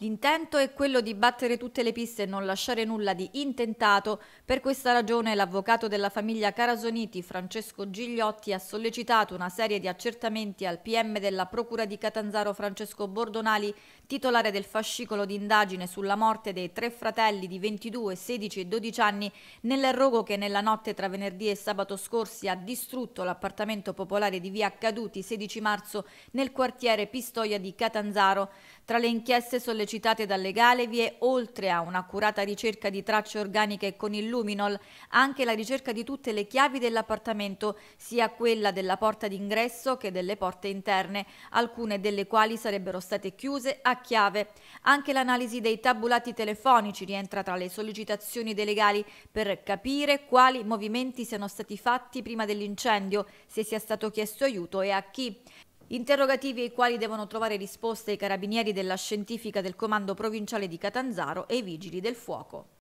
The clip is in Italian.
L'intento è quello di battere tutte le piste e non lasciare nulla di intentato. Per questa ragione l'avvocato della famiglia Carasoniti, Francesco Gigliotti, ha sollecitato una serie di accertamenti al PM della Procura di Catanzaro Francesco Bordonali, titolare del fascicolo di indagine sulla morte dei tre fratelli di 22, 16 e 12 anni nell'errogo che nella notte tra venerdì e sabato scorsi ha distrutto l'appartamento popolare di via Caduti 16 marzo nel quartiere Pistoia di Catanzaro. Tra le inchieste sollecitate citate dal legale vi è, oltre a un'accurata ricerca di tracce organiche con il luminol, anche la ricerca di tutte le chiavi dell'appartamento, sia quella della porta d'ingresso che delle porte interne, alcune delle quali sarebbero state chiuse a chiave. Anche l'analisi dei tabulati telefonici rientra tra le sollecitazioni dei legali per capire quali movimenti siano stati fatti prima dell'incendio, se sia stato chiesto aiuto e a chi. Interrogativi ai quali devono trovare risposte i carabinieri della scientifica del comando provinciale di Catanzaro e i vigili del fuoco.